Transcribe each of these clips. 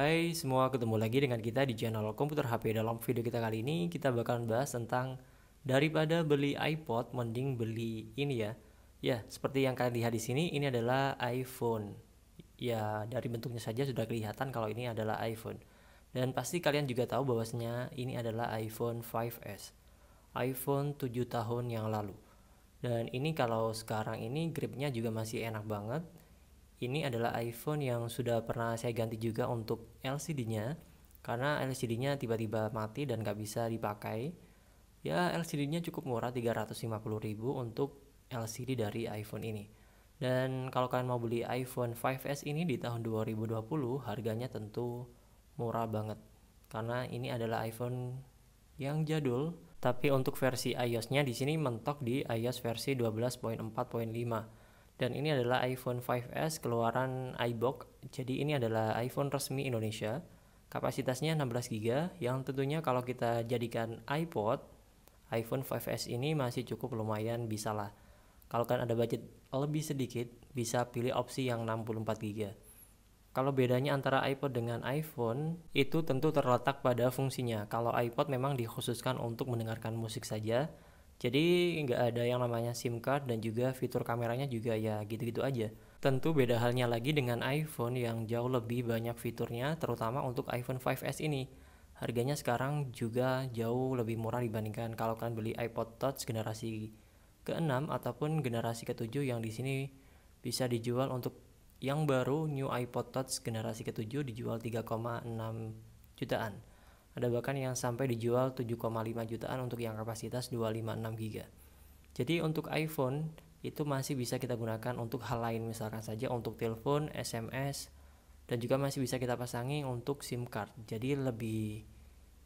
Hai semua, ketemu lagi dengan kita di channel Komputer HP. Dalam video kita kali ini, kita bakalan bahas tentang daripada beli iPod, mending beli ini ya. Ya, seperti yang kalian lihat di sini, ini adalah iPhone. Ya, dari bentuknya saja sudah kelihatan kalau ini adalah iPhone. Dan pasti kalian juga tahu bahwasanya ini adalah iPhone 5S. iPhone 7 tahun yang lalu. Dan ini kalau sekarang ini gripnya juga masih enak banget ini adalah iPhone yang sudah pernah saya ganti juga untuk LCD-nya karena LCD-nya tiba-tiba mati dan nggak bisa dipakai. Ya LCD-nya cukup murah 350.000 untuk LCD dari iPhone ini. Dan kalau kalian mau beli iPhone 5S ini di tahun 2020 harganya tentu murah banget karena ini adalah iPhone yang jadul tapi untuk versi iOS-nya di sini mentok di iOS versi 12.4.5 dan ini adalah iPhone 5S keluaran iBox. Jadi ini adalah iPhone resmi Indonesia. Kapasitasnya 16GB yang tentunya kalau kita jadikan iPod, iPhone 5S ini masih cukup lumayan bisa lah. Kalau kan ada budget lebih sedikit, bisa pilih opsi yang 64GB. Kalau bedanya antara iPod dengan iPhone itu tentu terletak pada fungsinya. Kalau iPod memang dikhususkan untuk mendengarkan musik saja, jadi nggak ada yang namanya SIM card dan juga fitur kameranya juga ya gitu-gitu aja. Tentu beda halnya lagi dengan iPhone yang jauh lebih banyak fiturnya terutama untuk iPhone 5S ini. Harganya sekarang juga jauh lebih murah dibandingkan kalau kalian beli iPod Touch generasi ke-6 ataupun generasi ke-7 yang di sini bisa dijual untuk yang baru new iPod Touch generasi ke-7 dijual 3,6 jutaan. Ada bahkan yang sampai dijual 7,5 jutaan untuk yang kapasitas 256 GB. Jadi untuk iPhone itu masih bisa kita gunakan untuk hal lain misalkan saja untuk telepon, SMS, dan juga masih bisa kita pasangi untuk SIM card. Jadi lebih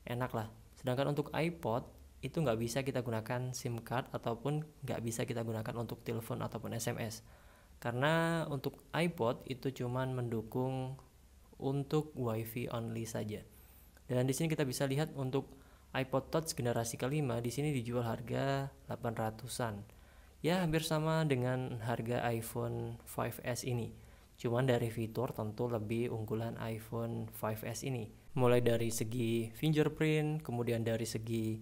enak lah. Sedangkan untuk iPod itu nggak bisa kita gunakan SIM card ataupun nggak bisa kita gunakan untuk telepon ataupun SMS. Karena untuk iPod itu cuman mendukung untuk WiFi only saja. Dan di sini kita bisa lihat untuk iPod Touch generasi kelima di sini dijual harga 800-an. Ya, hampir sama dengan harga iPhone 5S ini. Cuman dari fitur tentu lebih unggulan iPhone 5S ini. Mulai dari segi fingerprint, kemudian dari segi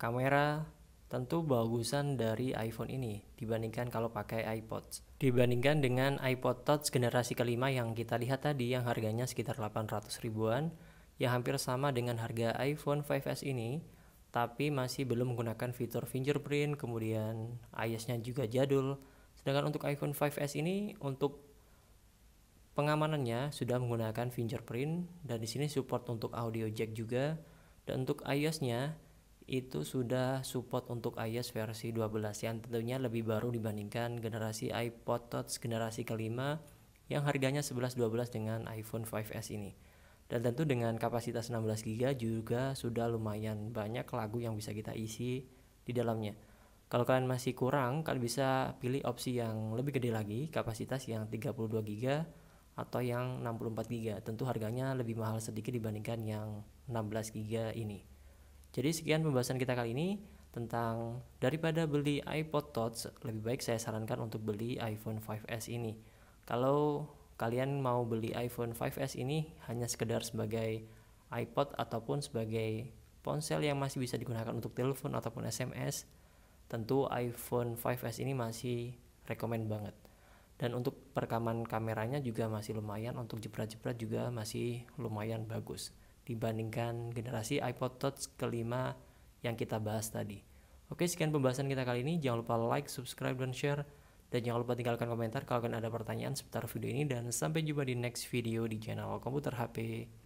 kamera, tentu bagusan dari iPhone ini dibandingkan kalau pakai iPod. Dibandingkan dengan iPod Touch generasi kelima yang kita lihat tadi yang harganya sekitar 800 ribuan, yang hampir sama dengan harga iPhone 5S ini, tapi masih belum menggunakan fitur fingerprint, kemudian IS-nya juga jadul. Sedangkan untuk iPhone 5S ini untuk pengamanannya sudah menggunakan fingerprint dan di sini support untuk audio jack juga dan untuk iOS-nya itu sudah support untuk iOS versi 12 yang tentunya lebih baru dibandingkan generasi iPod Touch generasi kelima yang harganya 11-12 dengan iPhone 5S ini dan tentu dengan kapasitas 16 GB juga sudah lumayan banyak lagu yang bisa kita isi di dalamnya. Kalau kalian masih kurang, kalian bisa pilih opsi yang lebih gede lagi, kapasitas yang 32 GB atau yang 64 GB. Tentu harganya lebih mahal sedikit dibandingkan yang 16 GB ini. Jadi sekian pembahasan kita kali ini tentang daripada beli iPod Touch, lebih baik saya sarankan untuk beli iPhone 5s ini. Kalau kalian mau beli iPhone 5S ini hanya sekedar sebagai iPod ataupun sebagai ponsel yang masih bisa digunakan untuk telepon ataupun SMS, tentu iPhone 5S ini masih rekomend banget. Dan untuk perekaman kameranya juga masih lumayan, untuk jepret-jepret juga masih lumayan bagus dibandingkan generasi iPod Touch kelima yang kita bahas tadi. Oke, sekian pembahasan kita kali ini. Jangan lupa like, subscribe, dan share. Dan jangan lupa tinggalkan komentar kalau kalian ada pertanyaan seputar video ini dan sampai jumpa di next video di channel Komputer HP.